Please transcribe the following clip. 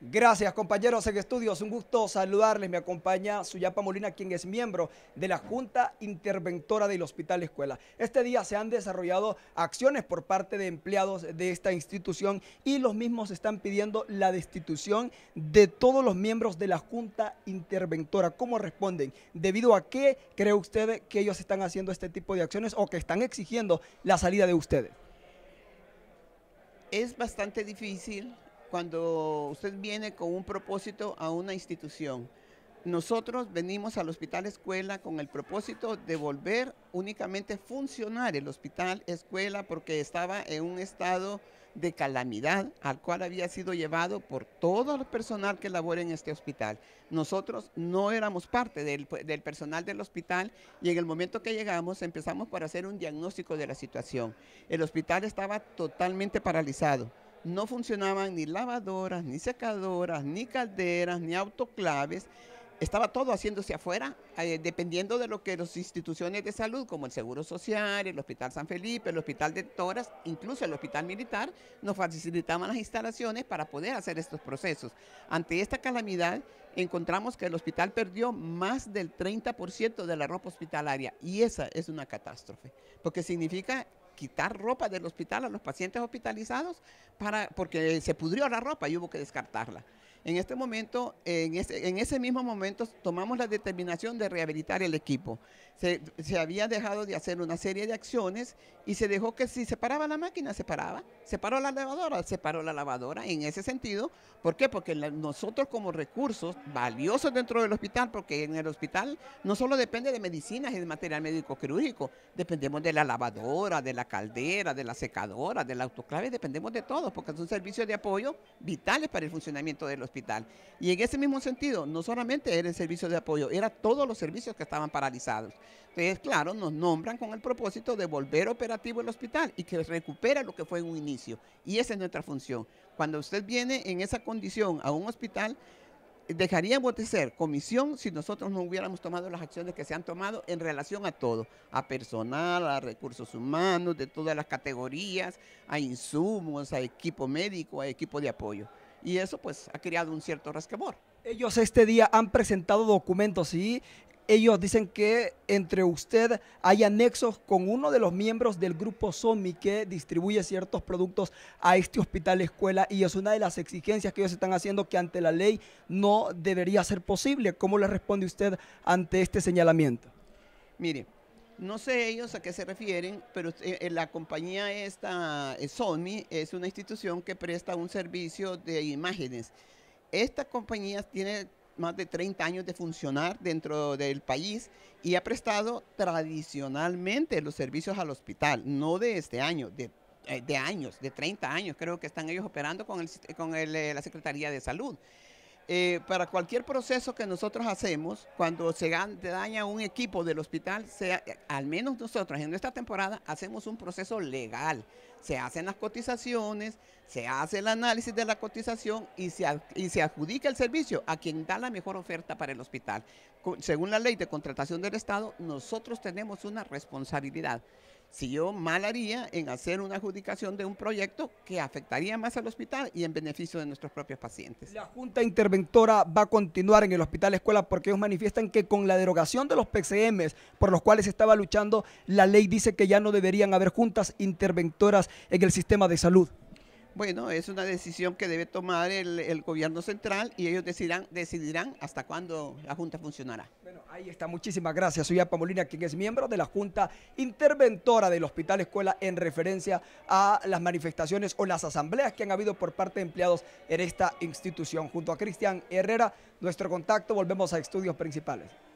Gracias compañeros en estudios, un gusto saludarles. Me acompaña Suyapa Molina, quien es miembro de la Junta Interventora del Hospital Escuela. Este día se han desarrollado acciones por parte de empleados de esta institución y los mismos están pidiendo la destitución de todos los miembros de la Junta Interventora. ¿Cómo responden? ¿Debido a qué cree usted que ellos están haciendo este tipo de acciones o que están exigiendo la salida de ustedes? Es bastante difícil cuando usted viene con un propósito a una institución. Nosotros venimos al hospital escuela con el propósito de volver únicamente funcionar el hospital escuela porque estaba en un estado de calamidad al cual había sido llevado por todo el personal que labora en este hospital. Nosotros no éramos parte del, del, personal del hospital y en el momento que llegamos empezamos por hacer un diagnóstico de la situación. El hospital estaba totalmente paralizado no funcionaban ni lavadoras, ni secadoras, ni calderas, ni autoclaves. Estaba todo haciéndose afuera, eh, dependiendo de lo que las instituciones de salud, como el Seguro Social, el Hospital San Felipe, el Hospital de Toras, incluso el Hospital Militar, nos facilitaban las instalaciones para poder hacer estos procesos. Ante esta calamidad, encontramos que el hospital perdió más del 30% de la ropa hospitalaria y esa es una catástrofe, porque significa quitar ropa del hospital a los pacientes hospitalizados para, porque se pudrió la ropa y hubo que descartarla. En este momento, en ese, en ese mismo momento, tomamos la determinación de rehabilitar el equipo. Se, se, había dejado de hacer una serie de acciones y se dejó que si se paraba la máquina, se paraba. Se paró la lavadora, se paró la lavadora. En ese sentido, ¿por qué? Porque nosotros como recursos valiosos dentro del hospital, porque en el hospital no solo depende de medicinas y de material médico quirúrgico, dependemos de la lavadora, de la caldera, de la secadora, del autoclave, dependemos de todos, porque son servicios de apoyo vitales para el funcionamiento del hospital. Y en ese mismo sentido, no solamente era el servicio de apoyo, eran todos los servicios que estaban paralizados. Entonces, claro, nos nombran con el propósito de volver operativo el hospital y que recupera lo que fue en un inicio. Y esa es nuestra función. Cuando usted viene en esa condición a un hospital, dejaríamos de ser comisión si nosotros no hubiéramos tomado las acciones que se han tomado en relación a todo, a personal, a recursos humanos, de todas las categorías, a insumos, a equipo médico, a equipo de apoyo. Y eso pues ha creado un cierto resquemor. Ellos este día han presentado documentos y ellos dicen que entre usted hay anexos con uno de los miembros del grupo SOMI que distribuye ciertos productos a este hospital escuela y es una de las exigencias que ellos están haciendo que ante la ley no debería ser posible. ¿Cómo le responde usted ante este señalamiento? Mire, no sé ellos a qué se refieren, pero eh, eh, la compañía esta, eh, SOMI, es una institución que presta un servicio de imágenes. Estas compañías tiene más de 30 años de funcionar dentro del país y ha prestado tradicionalmente los servicios al hospital, no de este año, de eh, de años, de 30 años, creo que están ellos operando con, el, con eh, la Secretaría de Salud. Eh, para cualquier proceso que nosotros hacemos, cuando se daña un equipo del hospital, sea al menos nosotros en esta temporada hacemos un proceso legal. Se hacen las cotizaciones, se hace el análisis de la cotización y se, adjudica el servicio a quien da la mejor oferta para el hospital. según la ley de contratación del Estado, nosotros tenemos una responsabilidad si yo mal haría en hacer una adjudicación de un proyecto que afectaría más al hospital y en beneficio de nuestros propios pacientes. La Junta Interventora va a continuar en el Hospital Escuela porque ellos manifiestan que con la derogación de los PCMs por los cuales estaba luchando, la ley dice que ya no deberían haber juntas interventoras en el sistema de salud. Bueno, es una decisión que debe tomar el, gobierno central y ellos decidirán, decidirán hasta cuándo la Junta funcionará. Bueno, ahí está. Muchísimas gracias. Soy Apa Molina, quien es miembro de la Junta Interventora del Hospital Escuela en referencia a las manifestaciones o las asambleas que han habido por parte de empleados en esta institución. Junto a Cristian Herrera, nuestro contacto, volvemos a estudios principales.